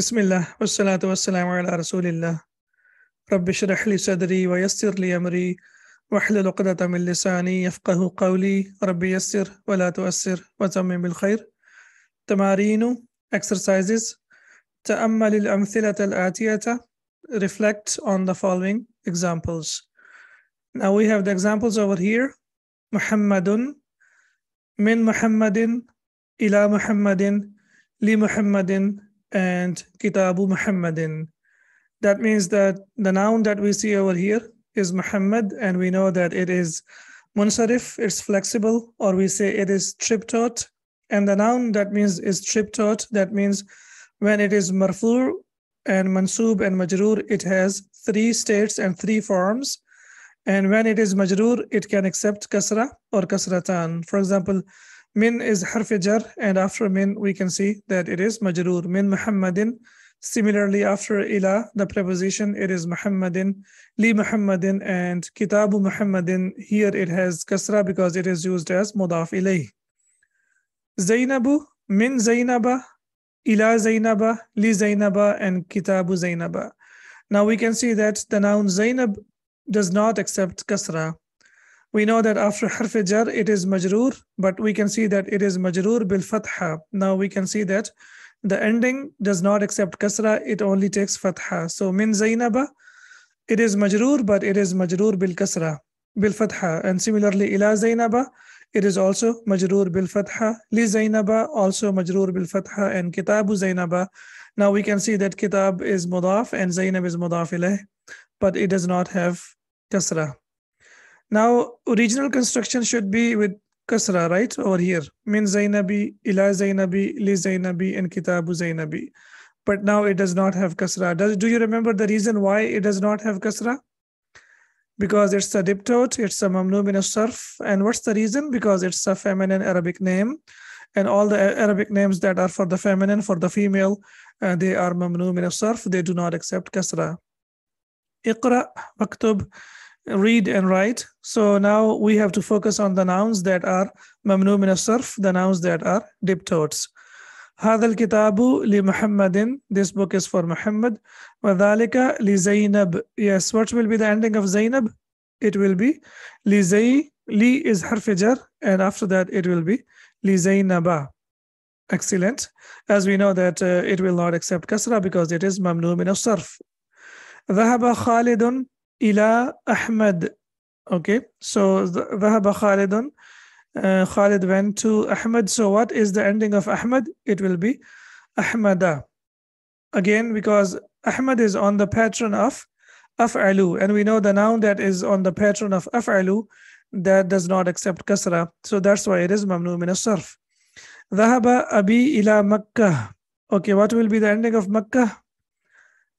بسم الله والصلاة والسلام على رسول الله رب اشرح لي صدري ويسر لي أمري واحلل عقدة من لساني يفقه قولي رب يسر ولا تؤسر وتمم بالخير تمارين exercises تأمل الأمثلة الآتية reflect on the following examples Now we have the examples over here محمد من محمد إلى محمد لمحمد and Kitabu Muhammadin. That means that the noun that we see over here is Muhammad, and we know that it is munsharif, it's flexible, or we say it is triptot. And the noun that means is triptot, that means when it is marfur and mansub and majrur, it has three states and three forms. And when it is majrur, it can accept kasra or kasratan. For example, Min is harf jar, and after min, we can see that it is majrur. Min Muhammadin. Similarly, after ila, the preposition, it is Muhammadin, li Muhammadin, and kitabu Muhammadin. Here it has kasra because it is used as mudaf ilayh. Zainabu, min Zainaba, ila Zainaba, li Zainaba, and kitabu Zainaba. Now we can see that the noun Zainab does not accept kasra we know that after harf jar it is majrur, but we can see that it is majrur bil fatha now we can see that the ending does not accept kasra it only takes fatha so min zainaba it is majrur, but it is majrur bil kasra bil fatha and similarly ila zainaba it is also majrur bil fatha li zainaba also majrur bil fatha and kitabu zainaba now we can see that kitab is mudaf and zainab is mudaf ilayh but it does not have kasra now, original construction should be with kasra, right? Over here. Min Zainabi, ila Zainabi, li Zainabi, and kitabu Zainabi. But now it does not have kasra. Does, do you remember the reason why it does not have kasra? Because it's a diptot, it's a mamnu min surf. And what's the reason? Because it's a feminine Arabic name. And all the Arabic names that are for the feminine, for the female, uh, they are mamnu min surf. They do not accept kasra. Iqra, maktub read and write. So now we have to focus on the nouns that are mamnu min sarf, the nouns that are dipped towards. هذا الكتاب لمحمد This book is for Muhammad. وذلك لزينب Yes, what will be the ending of Zainab? It will be لزي Li is harf and after that it will be لزينبا Excellent. As we know that uh, it will not accept kasra because it is mamnu min sarf. ذهب خالد ila Ahmed, Okay, so Wahaba Al Uh, Khalid went to Ahmed. So what is the ending of Ahmed? It will be Ahmada. Again, because Ahmed is on the patron of Alu, And we know the noun that is on the patron of Alu that does not accept kasra. So that's why it is mamnu min as-sarf. abi ila Makkah. Okay, what will be the ending of Makkah?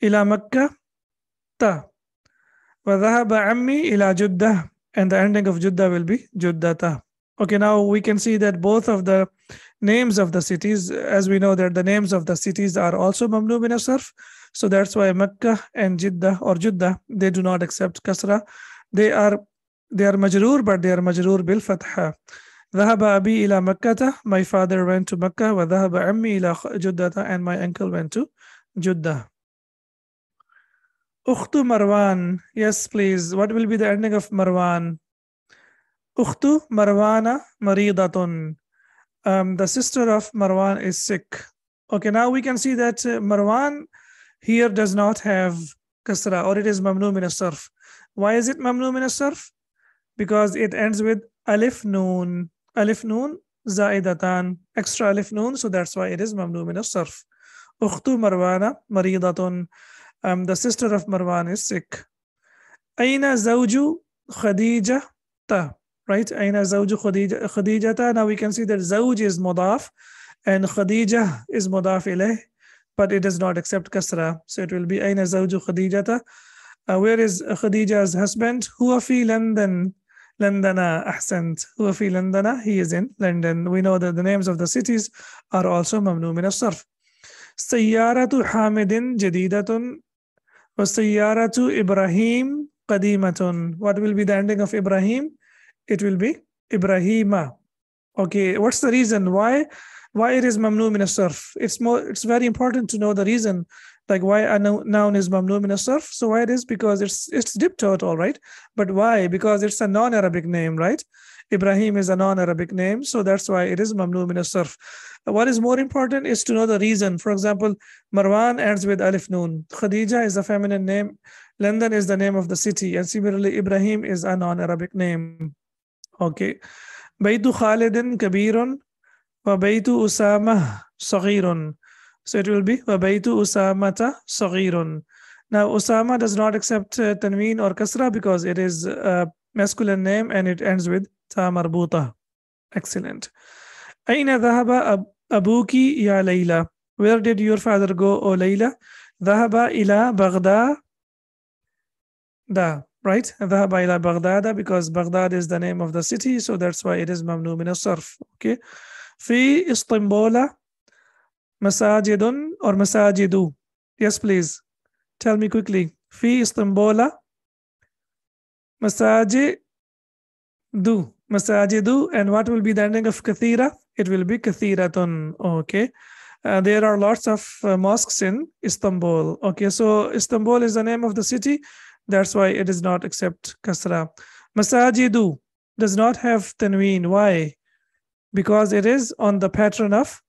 Ila Makkah ta. وَذَهَبَ عَمِّي إِلَى جُدَّةٍ And the ending of Juddah will be Juddata. Okay, now we can see that both of the names of the cities, as we know that the names of the cities are also mamnu bin So that's why Mecca and Jeddah or Jeddah, they do not accept kasra. They are they are majroor, but they are majroor bil fatha. ذهب أبي إلى مكة my father went to Mecca وذهب عمي إلى جدة and my uncle went to Jeddah Ukhtu Marwan. Yes, please. What will be the ending of Marwan? Ukhtu Marwana Maridatun. Um, the sister of Marwan is sick. Okay, now we can see that uh, Marwan here does not have kasra or it is mamnu min surf. Why is it mamnu min surf? Because it ends with alif noon. Alif noon zaidatan. Extra alif noon, so that's why it is mamnu min surf. Ukhtu Marwana Maridatun um, the sister of Marwan is sick. Aina Zauju Khadija Ta. Right? Aina Zauju Khadija Ta. Now we can see that Zawj is Mudaf and Khadija is Mudaf ilay, but it does not accept Kasra. So it will be Aina Zauju Khadija Ta. Uh, where is Khadija's husband? Huwa fi London. Londona ahsant. Huwa fi He is in London. We know that the names of the cities are also mamnu min as-sarf. Sayyaratu Hamidin jadidatun to Ibrahim Qadimatun. What will be the ending of Ibrahim? It will be Ibrahima. Okay, what's the reason why why it is mamnu min It's more it's very important to know the reason like why a noun is mamnu min So why it is because it's it's dipped all right. But why? Because it's a non-Arabic name, right? Ibrahim is a non-Arabic name, so that's why it is mamnu min is more important is to know the reason. For example, Marwan ends with alif noon. Khadija is a feminine name. London is the name of the city, and similarly, Ibrahim is a non-Arabic name. Okay. Baitu Khalidin Kabirun Wabaitu Usama Sahirun. So it will be Wabaitu Usamata Sahirun. Now Usama does not accept uh, Tanween or Kasra because it is a masculine name and it ends with Ta Marbuta. Excellent. Aina Dhahaba Abuki Ya Layla. Where did your father go, O Layla? Dahaba ila Baghdad. Da, right? Dahaba ila Baghdad because Baghdad is the name of the city, so that's why it is Mamnu min Okay. في Istanbul, مساجد or مساجد. Yes, please. Tell me quickly. في Istanbul, مساجد. Masajidu. And what will be the ending of Kathira? It will be Kathiratun. Okay. Uh, there are lots of uh, mosques in Istanbul. Okay, so Istanbul is the name of the city. That's why it is not except Kasra. Masajidu does not have Tanween. Why? because it is on the pattern of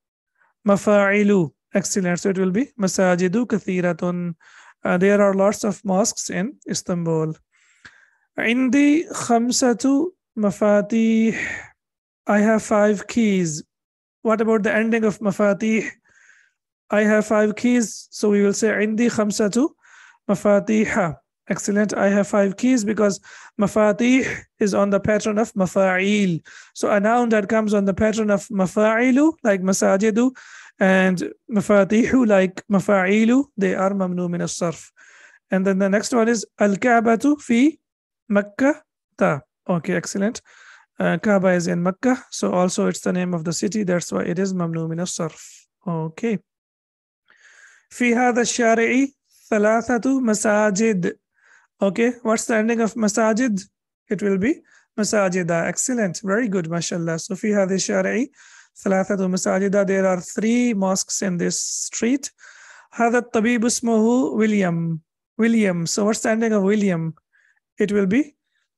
mafa'ilu. Excellent. So it will be masajidu kathiratun. Uh, there are lots of mosques in Istanbul. In the khamsatu mafatih, I have five keys. What about the ending of mafatih? I have five keys. So we will say indi khamsatu mafatiha. Excellent. I have five keys because mafatih is on the pattern of mafa'il. So a noun that comes on the pattern of mafa'ilu, like masajidu, and mafatihu, like mafa'ilu, they are mamnu min sarf And then the next one is al-ka'batu fi makkah ta. Okay, excellent. Uh, Kaaba is in Makkah, so also it's the name of the city. That's why it is mamnu min as-sarf. Okay. في هذا الشارع ثلاثة Okay, what's the ending of masajid? It will be masajida. Excellent. Very good, mashallah. So fi hadhi shari'i thalathatu masajida. There are three mosques in this street. Hadat tabib ismuhu William. William. So what's the ending of William? It will be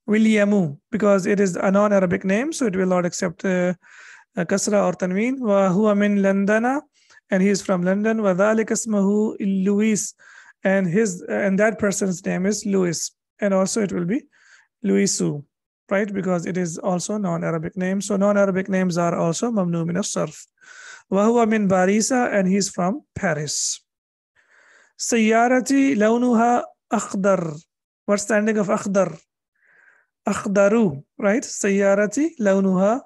Williamu because it is a non-Arabic name, so it will not accept uh, kasra or tanween. Wa huwa min Londona, and he is from London. Wa dhalika ismuhu Louis and his and that person's name is Louis, and also it will be Louisu, right? Because it is also non-Arabic name. So non-Arabic names are also mamnu min sarf. وهو من باريسا and he's from Paris. سيارتي لونها أخضر. What's standing of أخضر? Akdaru, right? سيارتي لونها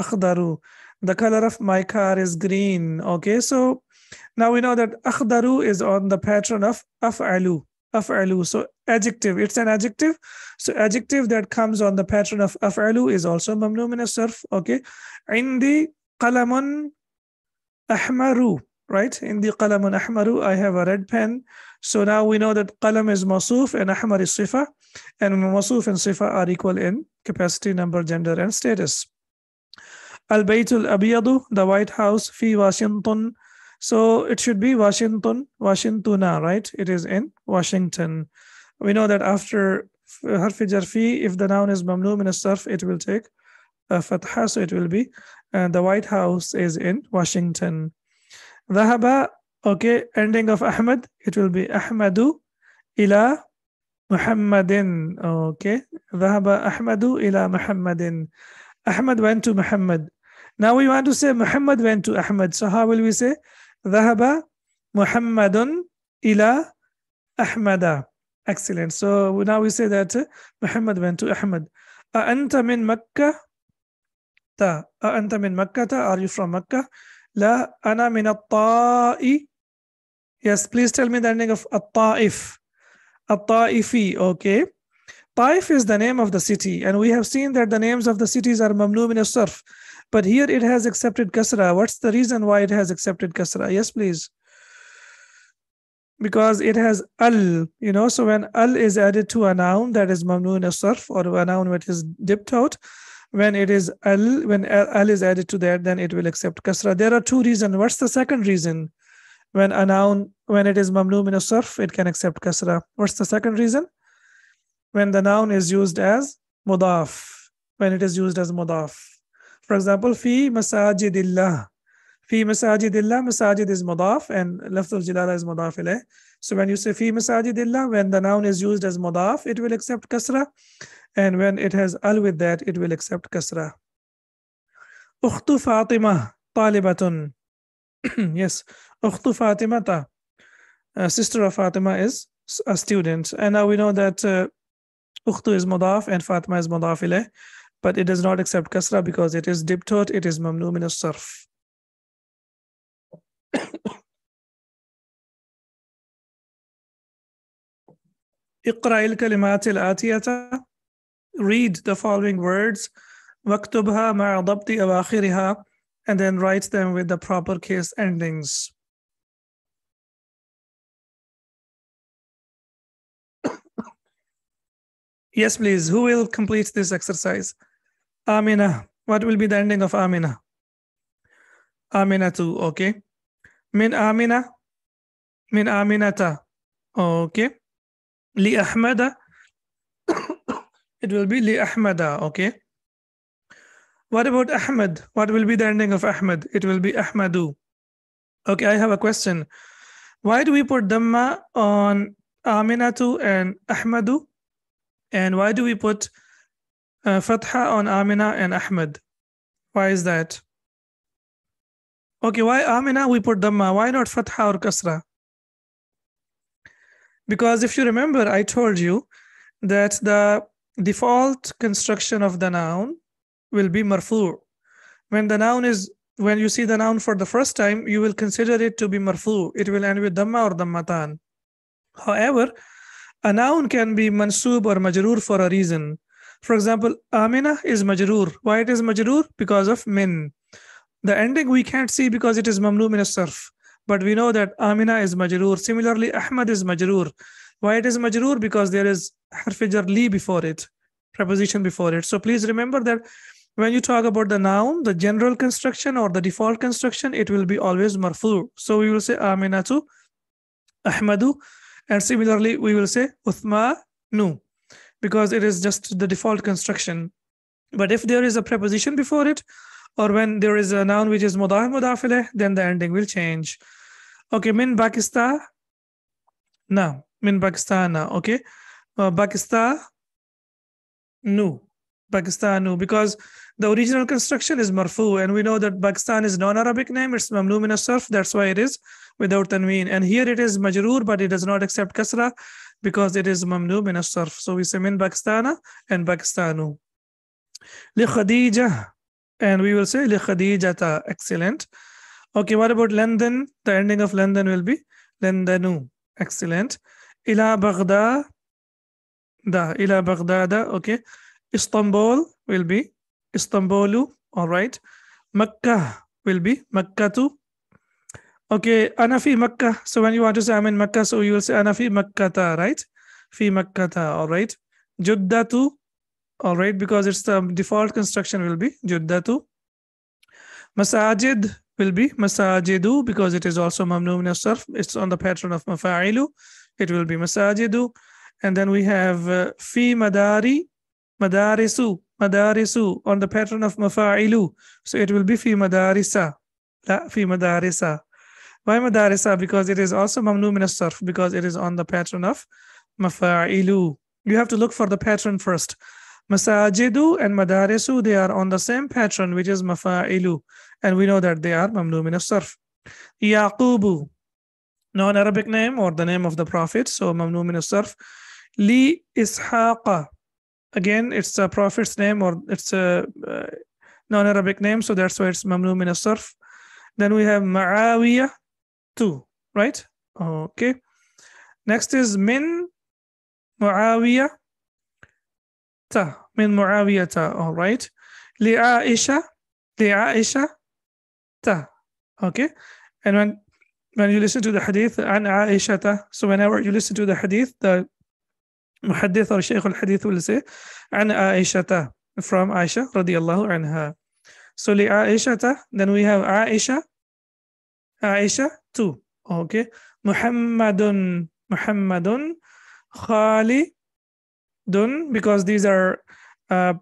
akdaru. The color of my car is green. Okay, so now we know that akhdaru is on the pattern of af'alu. Af'alu. So adjective, it's an adjective. So adjective that comes on the pattern of af'alu is also mamnu min surf. Okay. Indi qalamun ahmaru. Right? Indi qalamun ahmaru. I have a red pen. So now we know that qalam is masuf and ahmar is sifa. And masuf and sifa are equal in capacity, number, gender, and status. Al Baytul Abiyadu, the White House, fi Washington, so it should be Washington, Washingtona, right? It is in Washington. We know that after harfi jarfi, if the noun is mamnu a surf, it will take a uh, fatha, so it will be. And the White House is in Washington. Dhahaba, okay, ending of Ahmad, it will be Ahmadu ila Muhammadin. Okay, Dhahaba Ahmadu ila Muhammadin. Ahmad went to Muhammad. Now we want to say Muhammad went to Ahmad. So how will we say? ذهب محمد إلى أحمد Excellent. So now we say that Muhammad went to Ahmad. أنت من مكة؟ تا أنت من مكة؟ تا Are you from Makkah? لا أنا من الطائي. Yes, please tell me the name of الطائف. الطائفي. Okay. طائف is the name of the city, and we have seen that the names of the cities are ممنوع من الصرف But here it has accepted kasra. What's the reason why it has accepted kasra? Yes, please. Because it has al, you know, so when al is added to a noun that is mamnoon asarf or a noun which is dipped out, when it is al, when al is added to that, then it will accept kasra. There are two reasons. What's the second reason? When a noun, when it is mamnoon in a surf, it can accept kasra. What's the second reason? When the noun is used as mudaf, when it is used as mudaf. For example, fi masajidillah. Fi masajidillah, masajid is mudaf and left of jilala is mudaf So when you say fi masajidillah, when the noun is used as mudaf, it will accept kasra. And when it has al with that, it will accept kasra. Ukhtu Fatima talibatun. yes, Ukhtu ta. Uh, sister of Fatima is a student. And now we know that uh, Ukhtu is mudaf and Fatima is mudaf but it does not accept kasra because it is diptot, it is mamnu min surf. اقرأ الكلمات الآتية read the following words واكتبها مع ضبط أواخرها and then write them with the proper case endings. yes, please. Who will complete this exercise? Amina. What will be the ending of Amina? Amina too, okay. Min Amina. Min Aminata. Okay. Li Ahmada. it will be Li Ahmada, okay. What about Ahmed? What will be the ending of Ahmed? It will be Ahmadu. Okay, I have a question. Why do we put Dhamma on Aminatu and Ahmadu? And why do we put uh, fatha on Amina and Ahmed. Why is that? Okay, why Amina we put Dhamma? Why not fatha or kasra? Because if you remember, I told you that the default construction of the noun will be marfu. When the noun is when you see the noun for the first time, you will consider it to be marfu. It will end with dhamma or dhammatan. However, a noun can be mansub or majrur for a reason. For example, Amina is majroor. Why it is majroor? Because of min. The ending we can't see because it is mamnu min surf. But we know that Amina is majroor. Similarly, Ahmad is majroor. Why it is majroor? Because there is harfijar li before it, preposition before it. So please remember that when you talk about the noun, the general construction or the default construction, it will be always marfu. So we will say Amina to Ahmadu. And similarly, we will say Uthma nu because it is just the default construction. But if there is a preposition before it, or when there is a noun which is mudaf mudafile, then the ending will change. Okay, min Pakistan. Now, min Pakistan. Okay, uh, Pakistan. No, Pakistan. because the original construction is marfu, and we know that Pakistan is non-Arabic name. It's mamnu min surf. That's why it is without tanween. And here it is majroor, but it does not accept kasra because it is mamnu min as-sarf. So we say min Pakistana and Pakistanu. Li Khadija, and we will say li Khadijata. Excellent. Okay, what about London? The ending of London will be Londonu. Excellent. Ila Baghdad. Da, ila Baghdada. Okay. Istanbul will be Istanbulu. All right. Makkah will be Makkatu. Okay, ana fi Makkah. So when you want to say I'm in Makkah, so you will say ana fi Makkata, right? Fi Makkata, all right. Juddatu, all right, because it's the default construction will be Juddatu. Masajid will be Masajidu because it is also Mamnu min It's on the pattern of Mafa'ilu. It will be Masajidu. And then we have uh, Fi Madari, Madarisu, Madarisu on the pattern of Mafa'ilu. So it will be Fi Madarisa, La Fi Madarisa. Why madarisa? Because it is also mamnu min sarf because it is on the pattern of mafa'ilu. You have to look for the pattern first. Masajidu and madarisu, they are on the same pattern, which is mafa'ilu. And we know that they are mamnu min sarf. Yaqubu, non-Arabic name or the name of the prophet, so mamnu min sarf. Li ishaqa, again, it's a prophet's name or it's a uh, non-Arabic name, so that's why it's mamnu min sarf. Then we have Ma'awiyah, two, right? Okay. Next is min Muawiyah ta. Min Muawiyah ta. All right. Li Aisha. Li Aisha ta. Okay. And when when you listen to the hadith an Aisha ta. So whenever you listen to the hadith, the muhaddith or shaykh al hadith will say an Aisha ta from Aisha radiallahu anha. So li Aisha ta. Then we have Aisha Aisha, two. Okay. Muhammadun, Muhammadun, dun because these are uh,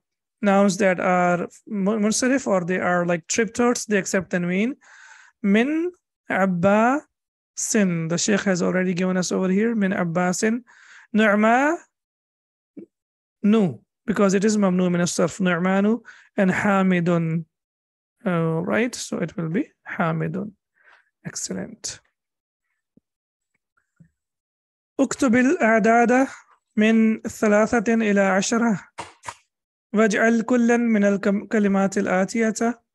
nouns that are munsarif or they are like triptors, they accept mean. Min Abbasin, the Sheikh has already given us over here, Min Abbasin. Nu'ma, Nu, because it is mamnu min as Nu'manu, and Hamidun. All right, so it will be Hamidun. Excellent. اكتب الأعداد من ثلاثة إلى عشرة واجعل كلا من الكلمات الآتية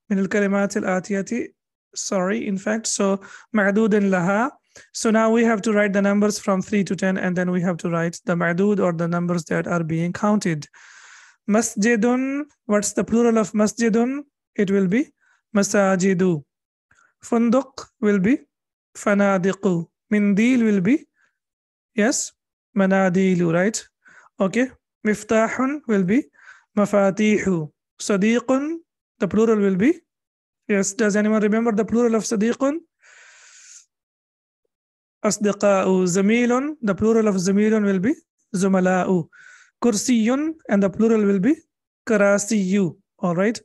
من الكلمات الآتية sorry in fact so معدود لها so now we have to write the numbers from 3 to 10 and then we have to write the معدود or the numbers that are being counted مسجد what's the plural of مسجد it will be مساجد. Funduk will be fanadiqu. Mindil will be, yes, manadilu, right? Okay. Miftahun will be mafatihu. Sadiqun, the plural will be, yes. Does anyone remember the plural of sadiqun? Asdiqa'u. Zamilun, the plural of zamilun will be zumala'u. Kursiyun, and the plural will be karasiyu, all right?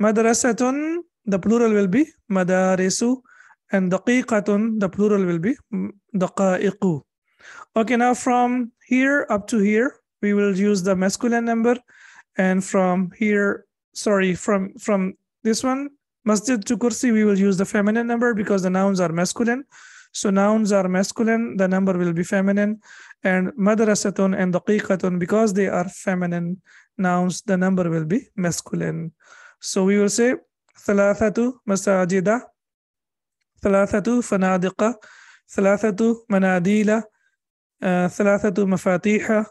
Madrasatun, the plural will be madarisu, and daqiqatun, the plural will be daqaiqu. Okay, now from here up to here, we will use the masculine number, and from here, sorry, from from this one, masjid to kursi, we will use the feminine number because the nouns are masculine. So nouns are masculine, the number will be feminine, and madrasatun and daqiqatun because they are feminine nouns, the number will be masculine. So we will say ثلاثة مساجد ثلاثة فنادق ثلاثة مناديل ثلاثة مفاتيح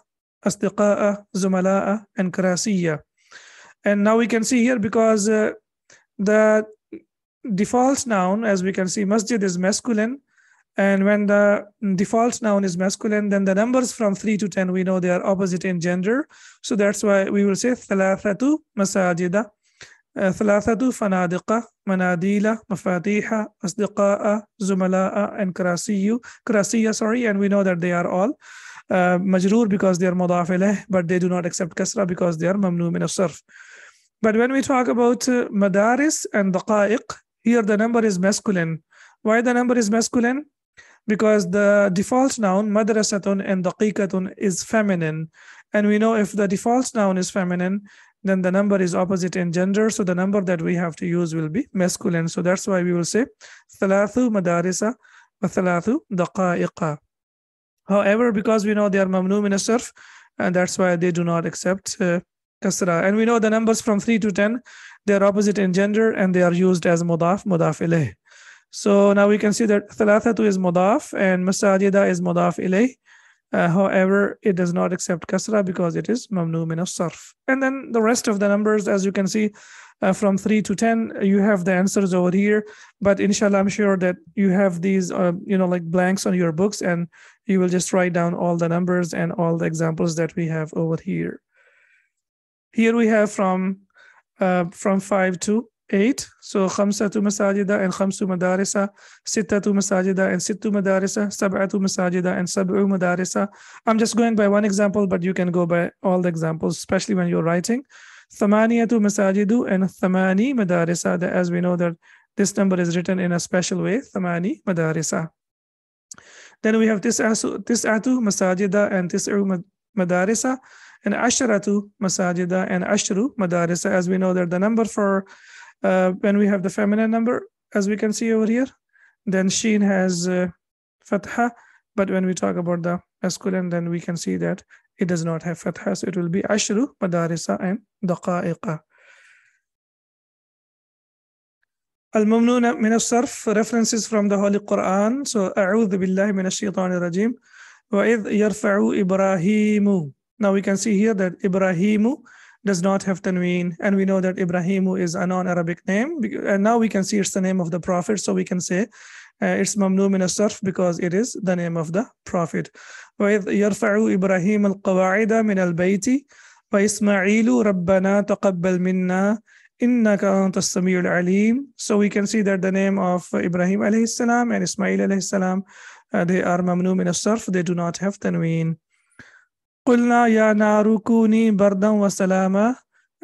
أصدقاء زملاء and كراسية and now we can see here because uh, the default noun as we can see masjid is masculine and when the default noun is masculine then the numbers from 3 to 10 we know they are opposite in gender so that's why we will say thalathatu masajida Thalathatun فنادق مناديل مفاتيح أصدقاء زملاء and كراسي karasiya, sorry, and we know that they are all uh, majroor because they are mudaf ilayh, but they do not accept كسرة because they are mamnu min sarf. But when we talk about مدارس and دقائق here the number is masculine. Why the number is masculine? Because the default noun madrasatun and daqiqatun is feminine. And we know if the default noun is feminine, then the number is opposite in gender. So the number that we have to use will be masculine. So that's why we will say thalathu madarisa wa thalathu daqa'iqa. However, because we know they are mamnu min surf, and that's why they do not accept uh, kasra. And we know the numbers from 3 to 10, they are opposite in gender and they are used as mudaf, mudaf ilayh. So now we can see that thalathatu is mudaf and masajida is mudaf ilayh. Uh, however, it does not accept kasra because it is mamnu min sarf. And then the rest of the numbers, as you can see, uh, from 3 to 10, you have the answers over here. But inshallah, I'm sure that you have these, uh, you know, like blanks on your books and you will just write down all the numbers and all the examples that we have over here. Here we have from uh, from 5 to eight. So khamsatu masajida and madarisah. madarisa, sittatu masajida and madarisah. madarisa, sab'atu masajida and sab'u madarisah. I'm just going by one example, but you can go by all the examples, especially when you're writing. Thamaniyatu masajidu and thamani madarisah. as we know that this number is written in a special way, thamani madarisah. Then we have this asu, this atu masajida and this madarisah. and asharatu masajida and ashru madarisah. As we know that the number for uh, when we have the feminine number, as we can see over here, then sheen has uh, fatha. But when we talk about the masculine, then we can see that it does not have fatha. So it will be ashru, madarisa, and daqa'iqa. al mumnuna min sarf references from the Holy Quran. So, A'udhu billahi min ash-shaytan rajim Wa idh yarfa'u Ibrahimu. Now we can see here that Ibrahimu does not have tanween. And we know that Ibrahimu is a non-Arabic name. And now we can see it's the name of the Prophet. So we can say uh, it's mamnu min asarf because it is the name of the Prophet. وَإِذْ يَرْفَعُ إِبْرَاهِيمُ الْقَوَاعِدَ مِنَ الْبَيْتِ وَإِسْمَعِيلُ رَبَّنَا تَقَبَّلْ مِنَّا إِنَّكَ أَنْتَ السَّمِيعُ الْعَلِيمُ So we can see that the name of Ibrahim alayhi salam and Ismail alayhi salam, uh, they are mamnu min asarf. They do not have tanween. قلنا ya narukuni bardan wa salama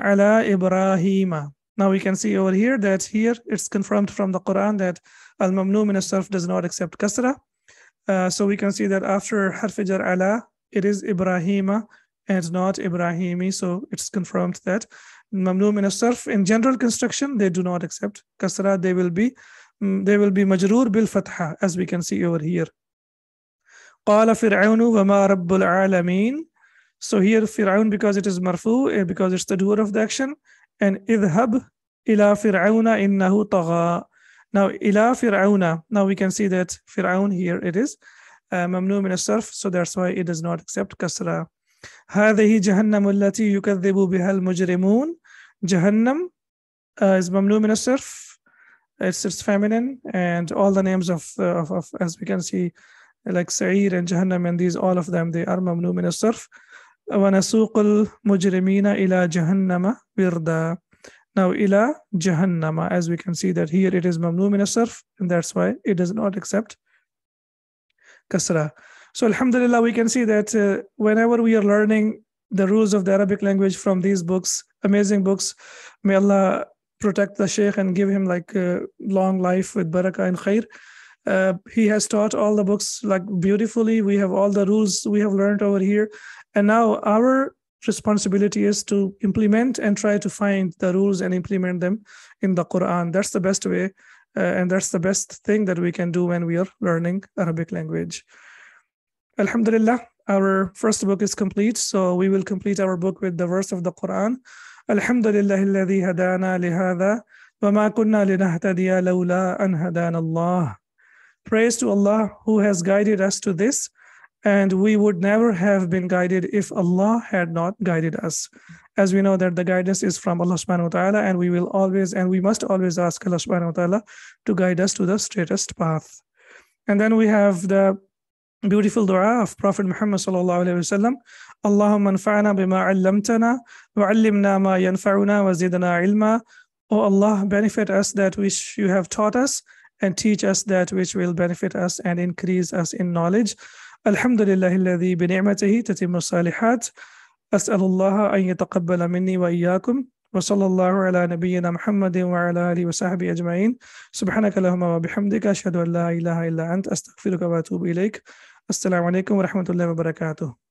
ala Ibrahima. Now we can see over here that here it's confirmed from the Quran that al mamnu min does not accept kasra. Uh, so we can see that after harfijar ala, it is Ibrahima and not Ibrahimi. So it's confirmed that mamnu min in general construction they do not accept kasra. They will be mm, they will be majrur bil fatha as we can see over here. قال فرعون وما رب العالمين so here فرعون because it is مرفوع because it's the doer of the action and اذهب إلى فرعون إنه طغى now إلى فرعون now we can see that فرعون here it is ممنوع من الصرف so that's why it does not accept كسرة هذه جهنم التي يكذب بها المجرمون جهنم uh, is ممنوع من الصرف it's, it's feminine and all the names of, uh, of, of as we can see like Sa'ir and Jahannam and these, all of them, they are mamnu min as-sarf. وَنَسُوقُ الْمُجْرِمِينَ إِلَى جَهَنَّمَ وِرْدًا Now, ila jahannama, as we can see that here it is mamnu min as-sarf, and that's why it does not accept kasra. So Alhamdulillah, we can see that uh, whenever we are learning the rules of the Arabic language from these books, amazing books, may Allah protect the Shaykh and give him like a uh, long life with barakah and khair uh, he has taught all the books like beautifully we have all the rules we have learned over here and now our responsibility is to implement and try to find the rules and implement them in the quran that's the best way uh, and that's the best thing that we can do when we are learning arabic language alhamdulillah our first book is complete so we will complete our book with the verse of the quran alhamdulillah الذي هدانا لهذا وما كنا لنهتدي لولا ان هدانا الله Praise to Allah who has guided us to this, and we would never have been guided if Allah had not guided us. As we know that the guidance is from Allah subhanahu wa ta'ala, and we will always and we must always ask Allah subhanahu wa ta'ala to guide us to the straightest path. And then we have the beautiful dua of Prophet Muhammad sallallahu alayhi wasallam. Allahumma anfa'na allamtana, wa 'allimna ma yanfa'una wa zidna ilma. O Allah, benefit us that which you have taught us and teach us that which will benefit us and increase us in knowledge. Alhamdulillah, الذي بنعمته تتم الصالحات. أسأل الله أن يتقبل مني وإياكم وصلى الله على نبينا محمد وعلى آله وصحبه أجمعين سبحانك اللهم وبحمدك أشهد أن لا إله إلا أنت أستغفرك وأتوب إليك السلام عليكم ورحمة الله وبركاته